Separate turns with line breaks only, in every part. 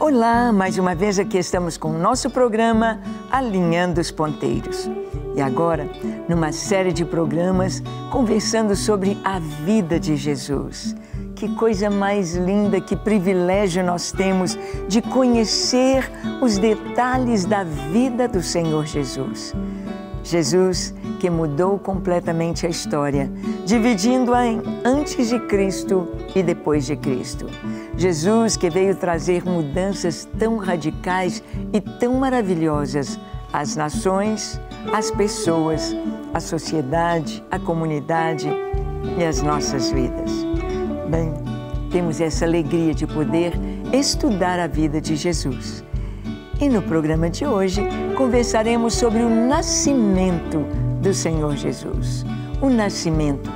Olá, mais uma vez aqui estamos com o nosso programa Alinhando os Ponteiros. E agora, numa série de programas conversando sobre a vida de Jesus. Que coisa mais linda, que privilégio nós temos de conhecer os detalhes da vida do Senhor Jesus. Jesus que mudou completamente a história, dividindo-a em antes de Cristo e depois de Cristo Jesus que veio trazer mudanças tão radicais e tão maravilhosas às nações, às pessoas, à sociedade, à comunidade e às nossas vidas. Bem, temos essa alegria de poder estudar a vida de Jesus. E no programa de hoje conversaremos sobre o nascimento do Senhor Jesus. O nascimento.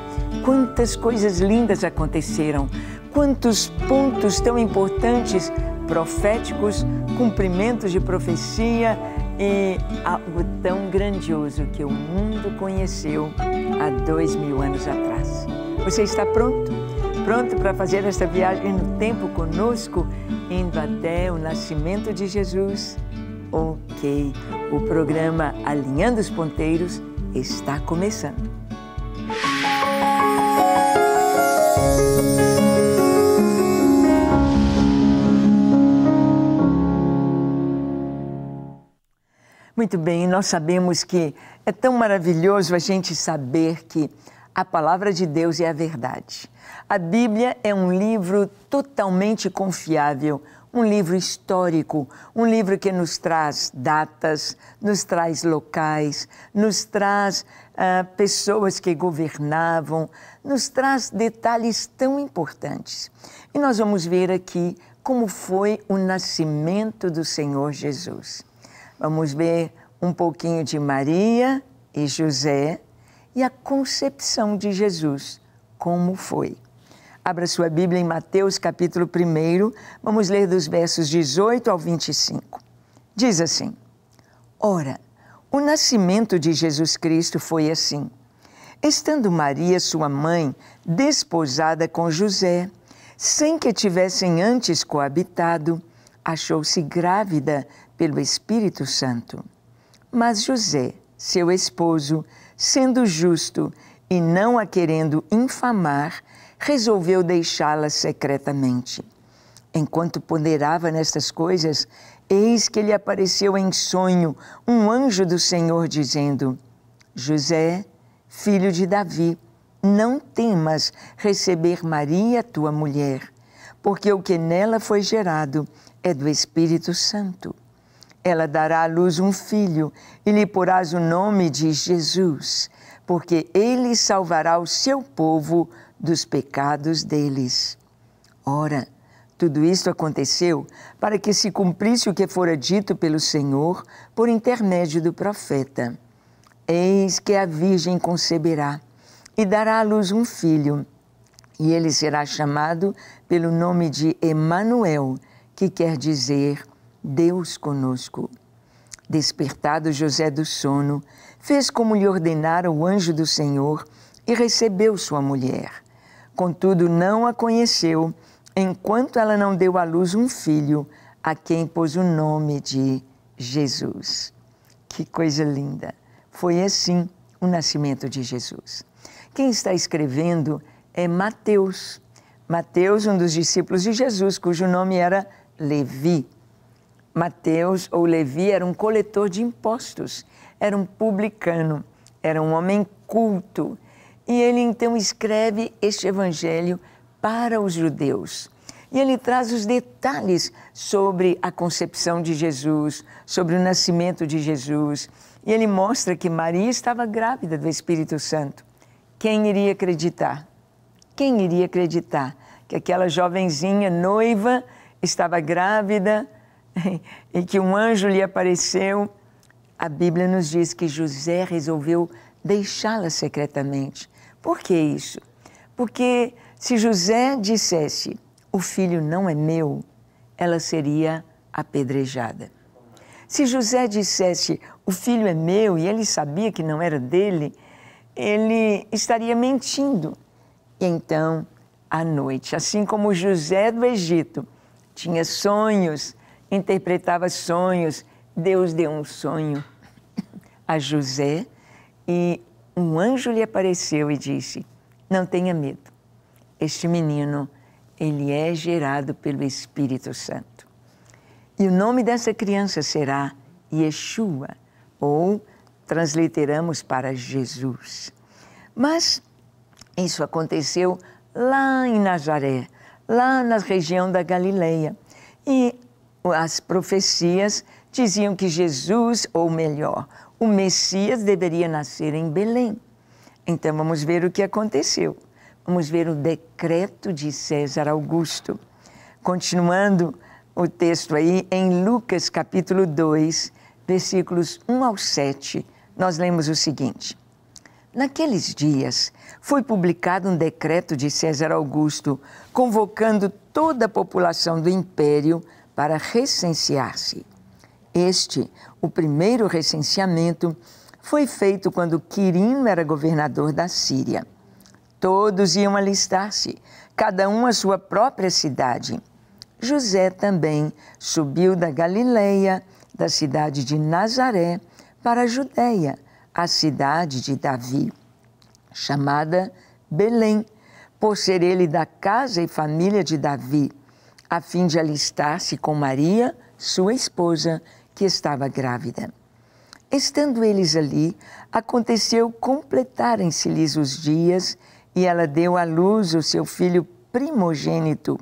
Quantas coisas lindas aconteceram quantos pontos tão importantes proféticos, cumprimentos de profecia e algo tão grandioso que o mundo conheceu há dois mil anos atrás. Você está pronto? Pronto para fazer esta viagem no tempo conosco, indo até o nascimento de Jesus? Ok, o programa Alinhando os Ponteiros está começando. Muito bem, nós sabemos que é tão maravilhoso a gente saber que a palavra de Deus é a verdade. A Bíblia é um livro totalmente confiável, um livro histórico, um livro que nos traz datas, nos traz locais, nos traz ah, pessoas que governavam, nos traz detalhes tão importantes. E nós vamos ver aqui como foi o nascimento do Senhor Jesus. Vamos ver um pouquinho de Maria e José e a concepção de Jesus, como foi. Abra sua Bíblia em Mateus capítulo 1, vamos ler dos versos 18 ao 25. Diz assim: Ora, o nascimento de Jesus Cristo foi assim. Estando Maria, sua mãe, desposada com José, sem que tivessem antes coabitado, achou-se grávida pelo Espírito Santo. Mas José, seu esposo, sendo justo e não a querendo infamar, resolveu deixá-la secretamente. Enquanto ponderava nestas coisas, eis que lhe apareceu em sonho um anjo do Senhor dizendo: José, filho de Davi, não temas receber Maria, tua mulher, porque o que nela foi gerado é do Espírito Santo. Ela dará à luz um filho e lhe porás o nome de Jesus, porque ele salvará o seu povo dos pecados deles. Ora, tudo isto aconteceu para que se cumprisse o que fora dito pelo Senhor por intermédio do profeta. Eis que a Virgem conceberá e dará à luz um filho, e ele será chamado pelo nome de Emanuel, que quer dizer Deus conosco. Despertado José do sono, fez como lhe ordenara o anjo do Senhor e recebeu sua mulher. Contudo, não a conheceu, enquanto ela não deu à luz um filho, a quem pôs o nome de Jesus. Que coisa linda! Foi assim o nascimento de Jesus. Quem está escrevendo é Mateus. Mateus, um dos discípulos de Jesus, cujo nome era Levi. Mateus ou Levi era um coletor de impostos, era um publicano, era um homem culto. E ele então escreve este evangelho para os judeus. E ele traz os detalhes sobre a concepção de Jesus, sobre o nascimento de Jesus. E ele mostra que Maria estava grávida do Espírito Santo. Quem iria acreditar? Quem iria acreditar que aquela jovenzinha noiva estava grávida e que um anjo lhe apareceu, a Bíblia nos diz que José resolveu deixá-la secretamente. Por que isso? Porque se José dissesse: O filho não é meu, ela seria apedrejada. Se José dissesse: O filho é meu e ele sabia que não era dele, ele estaria mentindo. E então, à noite, assim como José do Egito tinha sonhos interpretava sonhos. Deus deu um sonho a José e um anjo lhe apareceu e disse: Não tenha medo, este menino, ele é gerado pelo Espírito Santo. E o nome dessa criança será Yeshua, ou transliteramos para Jesus. Mas isso aconteceu lá em Nazaré, lá na região da Galileia. E as profecias diziam que Jesus, ou melhor, o Messias deveria nascer em Belém. Então vamos ver o que aconteceu. Vamos ver o decreto de César Augusto. Continuando o texto aí, em Lucas capítulo 2, versículos 1 ao 7, nós lemos o seguinte: Naqueles dias foi publicado um decreto de César Augusto convocando toda a população do império para recensear-se. Este, o primeiro recenseamento, foi feito quando Quirino era governador da Síria. Todos iam alistar-se, cada um à sua própria cidade. José também subiu da Galileia, da cidade de Nazaré, para a Judéia, a cidade de Davi, chamada Belém, por ser ele da casa e família de Davi a fim de alistar-se com Maria, sua esposa, que estava grávida. Estando eles ali, aconteceu completarem-se-lhes os dias e ela deu à luz o seu filho primogênito.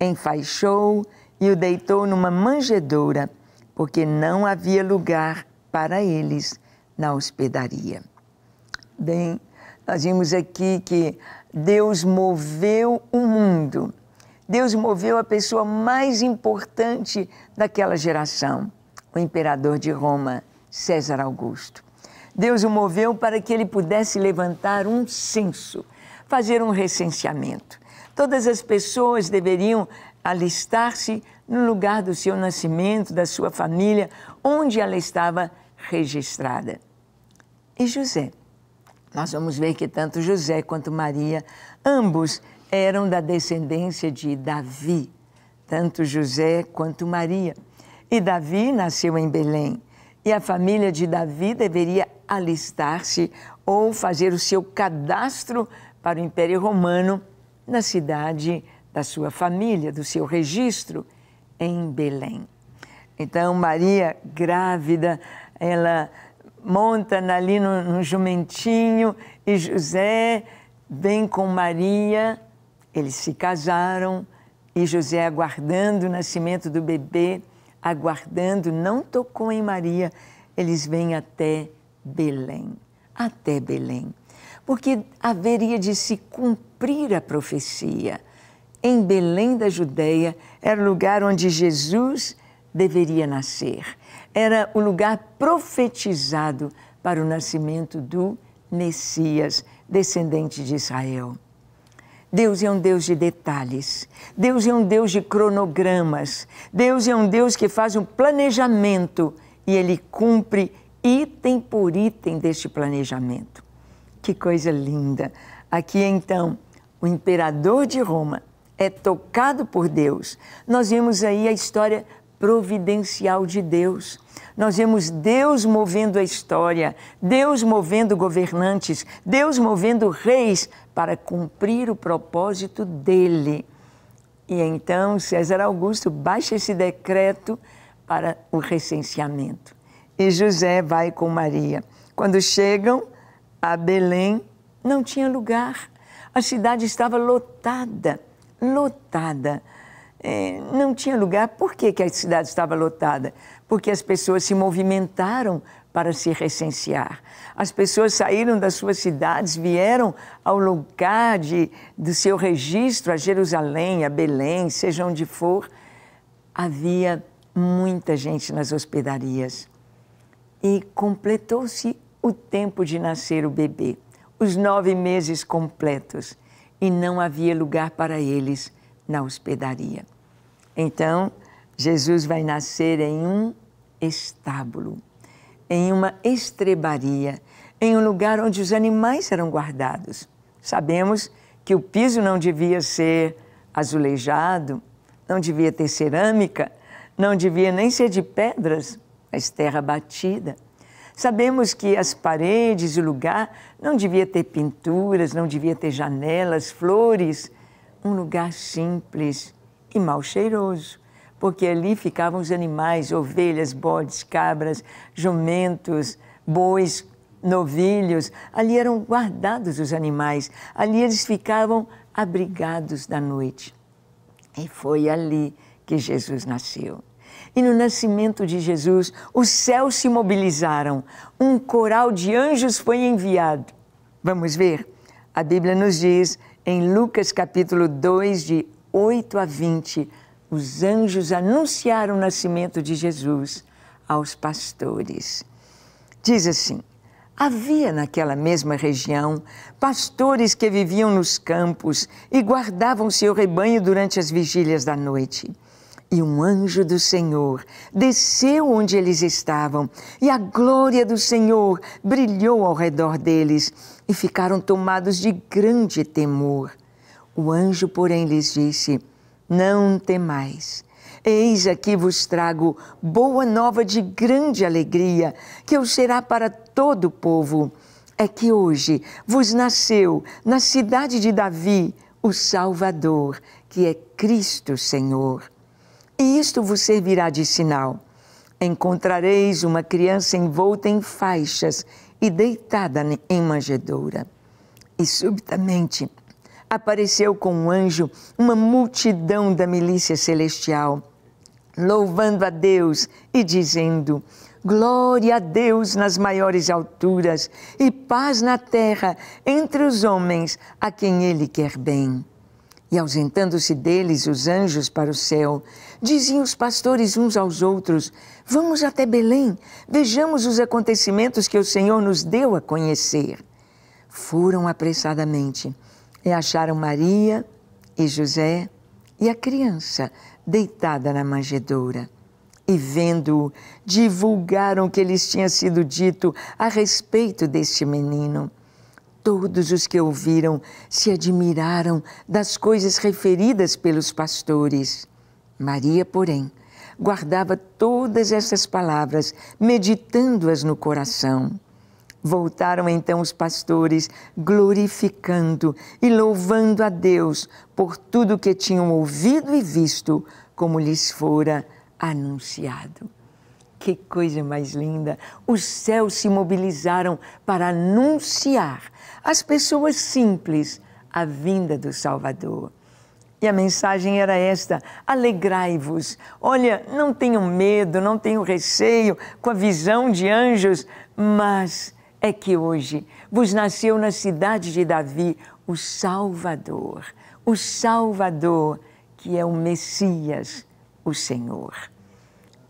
Enfaixou e o deitou numa manjedoura, porque não havia lugar para eles na hospedaria. Bem, nós vimos aqui que Deus moveu o mundo Deus moveu a pessoa mais importante daquela geração, o imperador de Roma, César Augusto. Deus o moveu para que ele pudesse levantar um censo, fazer um recenseamento. Todas as pessoas deveriam alistar-se no lugar do seu nascimento, da sua família, onde ela estava registrada. E José? Nós vamos ver que tanto José quanto Maria, ambos eram da descendência de Davi, tanto José quanto Maria. E Davi nasceu em Belém, e a família de Davi deveria alistar-se ou fazer o seu cadastro para o Império Romano na cidade da sua família, do seu registro, em Belém. Então, Maria, grávida, ela monta ali num, jumentinho e José vem com Maria eles se casaram e José, aguardando o nascimento do bebê, aguardando, não tocou em Maria, eles vêm até Belém. Até Belém. Porque haveria de se cumprir a profecia. Em Belém da Judéia era o lugar onde Jesus deveria nascer. Era o lugar profetizado para o nascimento do Messias, descendente de Israel. Deus é um Deus de detalhes, Deus é um Deus de cronogramas, Deus é um Deus que faz um planejamento e ele cumpre item por item deste planejamento. Que coisa linda! Aqui então, o imperador de Roma é tocado por Deus. Nós vimos aí a história providencial de Deus nós vemos Deus movendo a história, Deus movendo governantes, Deus movendo reis para cumprir o propósito dele. E então César Augusto baixa esse decreto para o recenseamento. E José vai com Maria. Quando chegam a Belém, não tinha lugar. A cidade estava lotada, lotada é, não tinha lugar. Por que, que a cidade estava lotada? Porque as pessoas se movimentaram para se recensear. As pessoas saíram das suas cidades, vieram ao lugar de, do seu registro, a Jerusalém, a Belém, seja onde for. Havia muita gente nas hospedarias. E completou-se o tempo de nascer o bebê, os nove meses completos, e não havia lugar para eles na hospedaria. Então, Jesus vai nascer em um estábulo, em uma estrebaria, em um lugar onde os animais eram guardados. Sabemos que o piso não devia ser azulejado, não devia ter cerâmica, não devia nem ser de pedras, mas terra batida. Sabemos que as paredes, o lugar, não devia ter pinturas, não devia ter janelas, flores, um lugar simples e mal cheiroso, porque ali ficavam os animais, ovelhas, bodes, cabras, jumentos, bois, novilhos. Ali eram guardados os animais, ali eles ficavam abrigados da noite. E foi ali que Jesus nasceu. E no nascimento de Jesus, os céus se mobilizaram, um coral de anjos foi enviado. Vamos ver? A Bíblia nos diz em Lucas capítulo 2, de 8 a 20, os anjos anunciaram o nascimento de Jesus aos pastores. Diz assim: Havia naquela mesma região pastores que viviam nos campos e guardavam seu rebanho durante as vigílias da noite. E um anjo do Senhor desceu onde eles estavam, e a glória do Senhor brilhou ao redor deles, e ficaram tomados de grande temor. O anjo, porém, lhes disse: Não temais. Eis aqui vos trago boa nova de grande alegria, que eu será para todo o povo. É que hoje vos nasceu na cidade de Davi o Salvador, que é Cristo Senhor. E isto vos servirá de sinal. Encontrareis uma criança envolta em faixas e deitada em manjedoura. E subitamente apareceu com um anjo uma multidão da milícia celestial, louvando a Deus e dizendo: Glória a Deus nas maiores alturas e paz na terra entre os homens a quem Ele quer bem. E ausentando-se deles os anjos para o céu, Diziam os pastores uns aos outros: Vamos até Belém, vejamos os acontecimentos que o Senhor nos deu a conhecer. Foram apressadamente e acharam Maria e José e a criança deitada na manjedoura. E vendo-o, divulgaram o que lhes tinha sido dito a respeito deste menino. Todos os que ouviram se admiraram das coisas referidas pelos pastores. Maria, porém, guardava todas essas palavras, meditando-as no coração. Voltaram então os pastores, glorificando e louvando a Deus por tudo que tinham ouvido e visto, como lhes fora anunciado. Que coisa mais linda! Os céus se mobilizaram para anunciar às pessoas simples a vinda do Salvador. E a mensagem era esta: alegrai-vos. Olha, não tenho medo, não tenho receio com a visão de anjos, mas é que hoje vos nasceu na cidade de Davi o Salvador, o Salvador que é o Messias, o Senhor.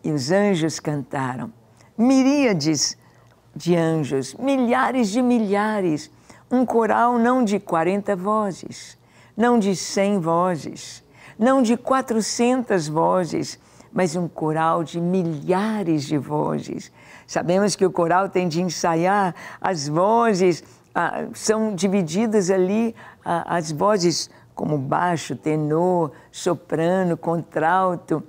E os anjos cantaram, miríades de anjos, milhares de milhares, um coral não de 40 vozes não de cem vozes, não de quatrocentas vozes, mas um coral de milhares de vozes. Sabemos que o coral tem de ensaiar as vozes, ah, são divididas ali ah, as vozes como baixo, tenor, soprano, contralto.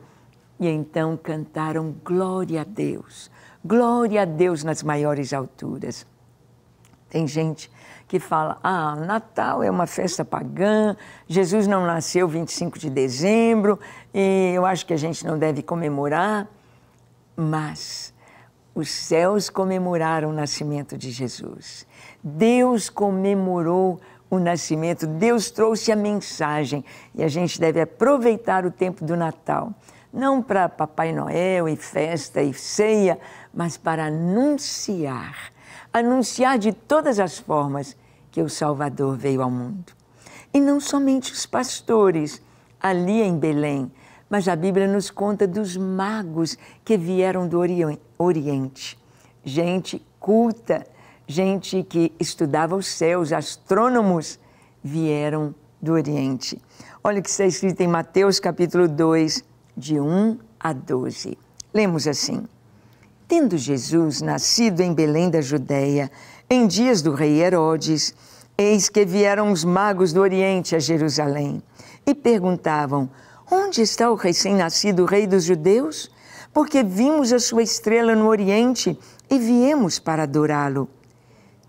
E então cantaram glória a Deus, glória a Deus nas maiores alturas. Tem gente que fala: ah, Natal é uma festa pagã, Jesus não nasceu 25 de dezembro e eu acho que a gente não deve comemorar. Mas os céus comemoraram o nascimento de Jesus. Deus comemorou o nascimento, Deus trouxe a mensagem e a gente deve aproveitar o tempo do Natal. Não para Papai Noel e festa e ceia, mas para anunciar anunciar de todas as formas que o Salvador veio ao mundo. E não somente os pastores ali em Belém, mas a Bíblia nos conta dos magos que vieram do Oriente. Gente culta, gente que estudava os céus, astrônomos, vieram do Oriente. Olha o que está escrito em Mateus capítulo 2, de 1 a 12. Lemos assim: Tendo Jesus nascido em Belém da Judéia, em dias do rei Herodes, eis que vieram os magos do Oriente a Jerusalém e perguntavam: Onde está o recém-nascido rei dos judeus? Porque vimos a sua estrela no Oriente e viemos para adorá-lo.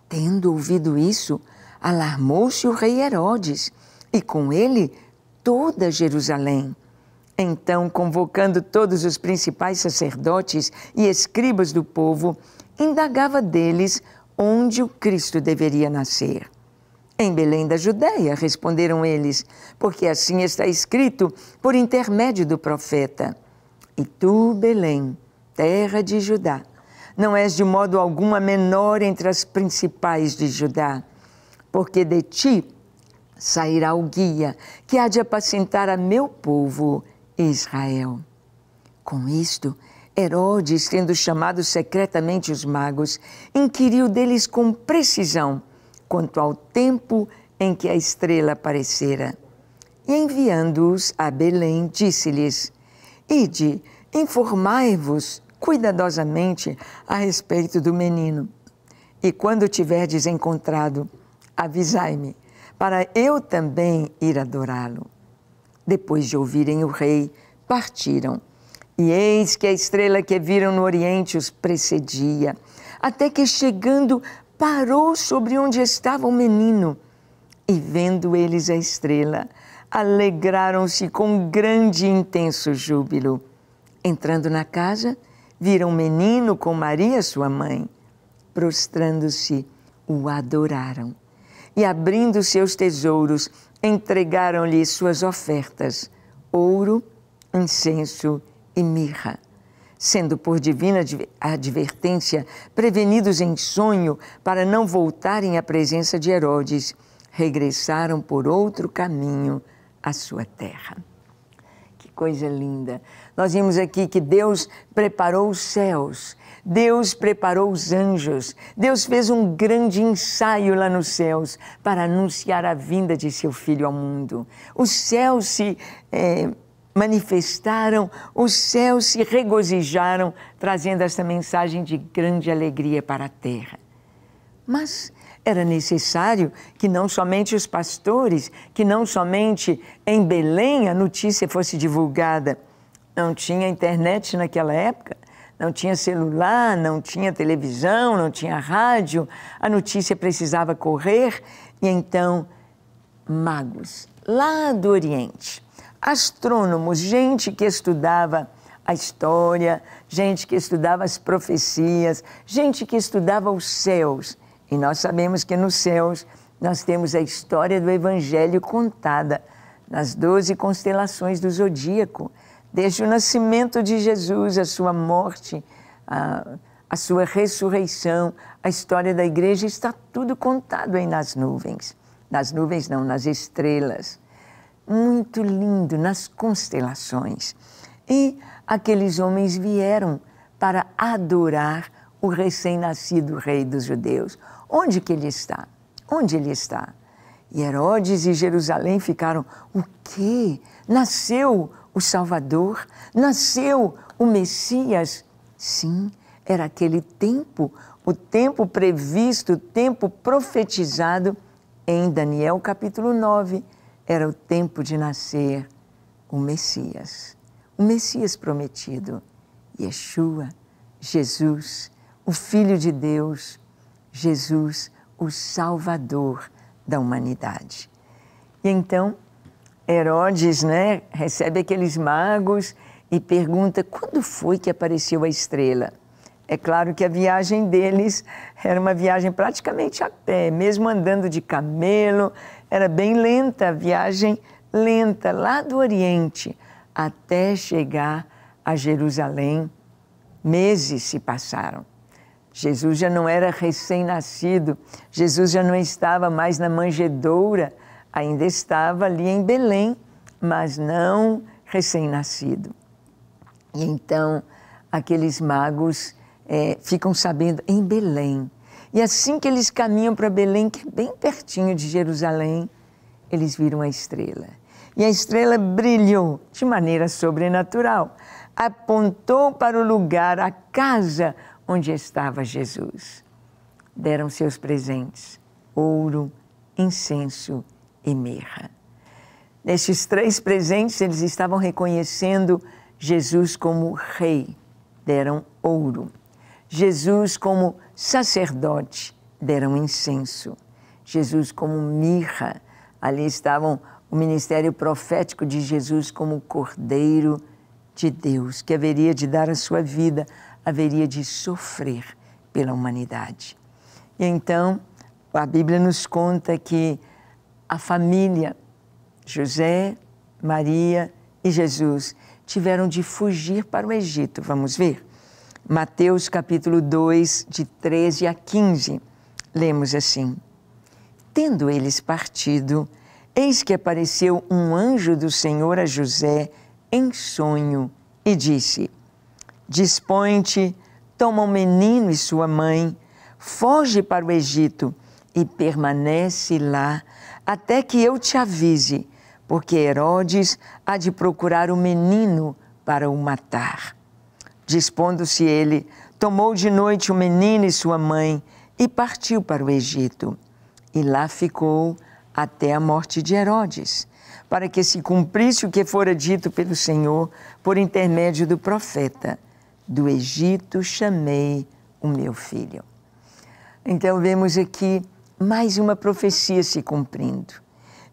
Tendo ouvido isso, alarmou-se o rei Herodes e com ele toda Jerusalém. Então, convocando todos os principais sacerdotes e escribas do povo, indagava deles onde o Cristo deveria nascer. Em Belém da Judéia, responderam eles, porque assim está escrito por intermédio do profeta. E tu, Belém, terra de Judá, não és de modo algum a menor entre as principais de Judá, porque de ti sairá o guia que há de apacentar a meu povo, Israel. Com isto, Herodes, tendo chamado secretamente os magos, inquiriu deles com precisão quanto ao tempo em que a estrela aparecera. E enviando-os a Belém, disse-lhes: Ide, informai-vos cuidadosamente a respeito do menino. E quando tiverdes encontrado, avisai-me, para eu também ir adorá-lo depois de ouvirem o rei, partiram. E eis que a estrela que viram no Oriente os precedia, até que chegando parou sobre onde estava o menino. E vendo eles a estrela, alegraram-se com grande e intenso júbilo. Entrando na casa, viram o menino com Maria, sua mãe. Prostrando-se, o adoraram. E abrindo seus tesouros, entregaram-lhe suas ofertas, ouro, incenso e mirra. Sendo por divina advertência prevenidos em sonho para não voltarem à presença de Herodes, regressaram por outro caminho à sua terra coisa linda. Nós vimos aqui que Deus preparou os céus, Deus preparou os anjos, Deus fez um grande ensaio lá nos céus para anunciar a vinda de seu filho ao mundo. Os céus se. É, manifestaram, os céus se regozijaram, trazendo esta mensagem de grande alegria para a terra. Mas era necessário que não somente os pastores, que não somente em Belém a notícia fosse divulgada. Não tinha internet naquela época, não tinha celular, não tinha televisão, não tinha rádio. A notícia precisava correr e então magos lá do Oriente, astrônomos, gente que estudava a história, gente que estudava as profecias, gente que estudava os céus e nós sabemos que nos céus nós temos a história do Evangelho contada nas doze constelações do zodíaco, desde o nascimento de Jesus, a sua morte, a, a sua ressurreição, a história da igreja, está tudo contado aí nas nuvens. Nas nuvens, não, nas estrelas. Muito lindo, nas constelações. E aqueles homens vieram para adorar o recém-nascido rei dos judeus, Onde que ele está? Onde ele está? E Herodes e Jerusalém ficaram: o quê? Nasceu o Salvador? Nasceu o Messias? Sim, era aquele tempo, o tempo previsto, o tempo profetizado em Daniel capítulo 9. Era o tempo de nascer o Messias, o Messias prometido, Yeshua, Jesus, o Filho de Deus, Jesus, o Salvador da humanidade. E então, Herodes né, recebe aqueles magos e pergunta quando foi que apareceu a estrela. É claro que a viagem deles era uma viagem praticamente a pé, mesmo andando de camelo, era bem lenta a viagem, lenta lá do Oriente até chegar a Jerusalém. Meses se passaram. Jesus já não era recém-nascido, Jesus já não estava mais na manjedoura, ainda estava ali em Belém, mas não recém-nascido. E então aqueles magos é, ficam sabendo em Belém. E assim que eles caminham para Belém, que é bem pertinho de Jerusalém, eles viram a estrela. E a estrela brilhou de maneira sobrenatural, apontou para o lugar, a casa onde estava Jesus. Deram seus presentes: ouro, incenso e mirra. Nesses três presentes, eles estavam reconhecendo Jesus como Rei, deram ouro. Jesus como sacerdote, deram incenso. Jesus como mirra, ali estavam o ministério profético de Jesus como cordeiro de Deus, que haveria de dar a sua vida, haveria de sofrer pela humanidade. E então, a Bíblia nos conta que a família, José, Maria e Jesus, tiveram de fugir para o Egito. Vamos ver? Mateus capítulo 2, de 13 a 15. Lemos assim: Tendo eles partido, eis que apareceu um anjo do Senhor a José em sonho e disse: Dispõe-te, toma o um menino e sua mãe, foge para o Egito e permanece lá até que eu te avise, porque Herodes há de procurar o menino para o matar. Dispondo-se ele, tomou de noite o menino e sua mãe e partiu para o Egito. E lá ficou até a morte de Herodes para que se cumprisse o que fora dito pelo Senhor por intermédio do profeta: Do Egito chamei o meu filho. Então vemos aqui mais uma profecia se cumprindo.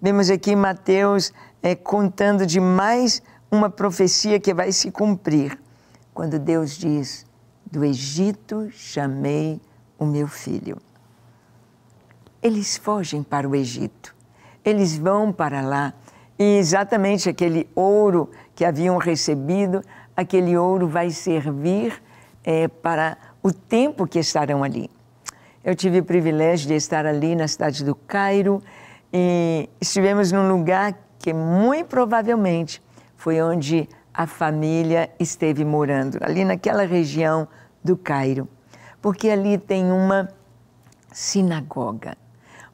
Vemos aqui Mateus é, contando de mais uma profecia que vai se cumprir, quando Deus diz: Do Egito chamei o meu filho. Eles fogem para o Egito, eles vão para lá e exatamente aquele ouro que haviam recebido, aquele ouro vai servir é, para o tempo que estarão ali. Eu tive o privilégio de estar ali na cidade do Cairo e estivemos num lugar que muito provavelmente foi onde a família esteve morando, ali naquela região do Cairo, porque ali tem uma sinagoga,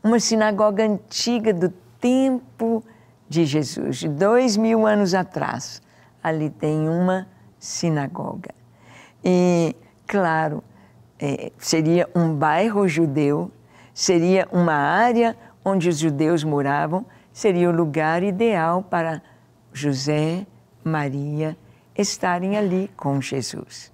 uma sinagoga antiga do tempo de Jesus, de dois mil anos atrás. Ali tem uma sinagoga. E, claro, é, seria um bairro judeu, seria uma área onde os judeus moravam, seria o lugar ideal para José, Maria estarem ali com Jesus.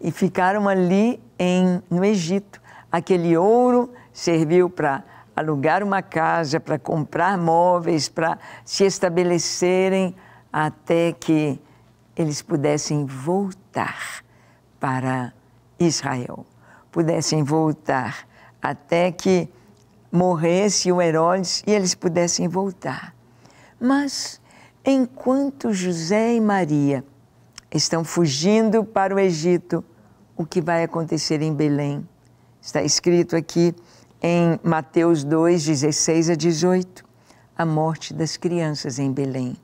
E ficaram ali em, no Egito. Aquele ouro serviu para alugar uma casa, para comprar móveis, para se estabelecerem até que eles pudessem voltar para Israel, pudessem voltar até que morresse o Herodes e eles pudessem voltar. Mas enquanto José e Maria estão fugindo para o Egito, o que vai acontecer em Belém? Está escrito aqui em Mateus 2, 16 a 18, a morte das crianças em Belém.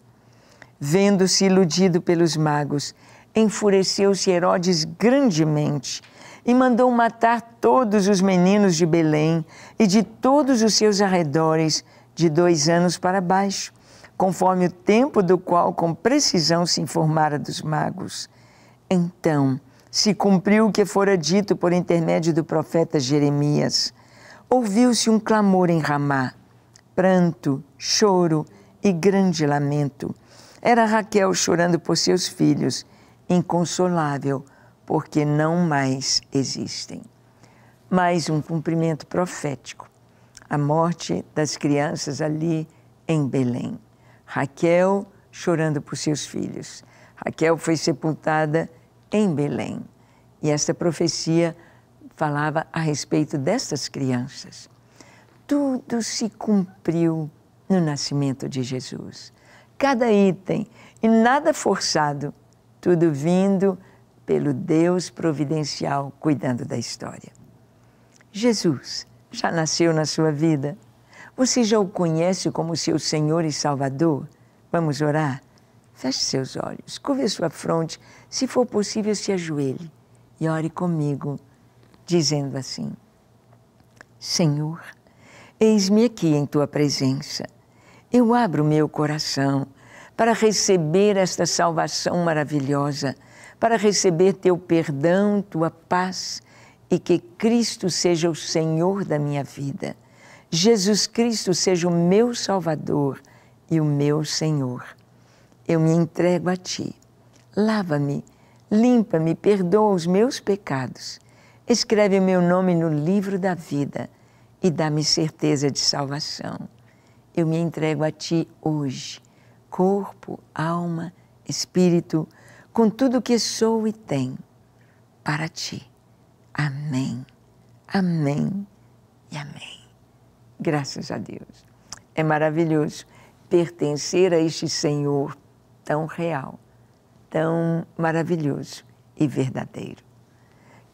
Vendo-se iludido pelos magos, enfureceu-se Herodes grandemente e mandou matar todos os meninos de Belém e de todos os seus arredores, de dois anos para baixo, conforme o tempo do qual com precisão se informara dos magos. Então se cumpriu o que fora dito por intermédio do profeta Jeremias Ouviu-se um clamor em Ramá, pranto, choro e grande lamento. Era Raquel chorando por seus filhos, inconsolável, porque não mais existem. Mais um cumprimento profético. A morte das crianças ali em Belém. Raquel chorando por seus filhos. Raquel foi sepultada em Belém. E esta profecia falava a respeito dessas crianças. Tudo se cumpriu no nascimento de Jesus. Cada item e nada forçado, tudo vindo pelo Deus providencial cuidando da história. Jesus já nasceu na sua vida. Você já o conhece como seu Senhor e Salvador? Vamos orar? Feche seus olhos, curve sua fronte, se for possível, se ajoelhe e ore comigo dizendo assim: Senhor, eis-me aqui em tua presença. Eu abro meu coração para receber esta salvação maravilhosa, para receber teu perdão, tua paz e que Cristo seja o Senhor da minha vida. Jesus Cristo seja o meu Salvador e o meu Senhor. Eu me entrego a ti. Lava-me, limpa-me, perdoa os meus pecados Escreve o meu nome no livro da vida e dá-me certeza de salvação. Eu me entrego a ti hoje, corpo, alma, espírito, com tudo que sou e tenho, para ti. Amém, amém e amém. Graças a Deus. É maravilhoso pertencer a este Senhor tão real, tão maravilhoso e verdadeiro.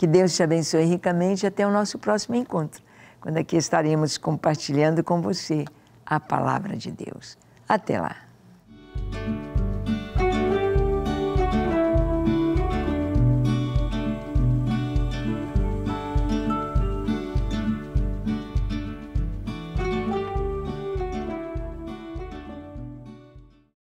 Que Deus te abençoe ricamente até o nosso próximo encontro, quando aqui estaremos compartilhando com você a palavra de Deus. Até lá!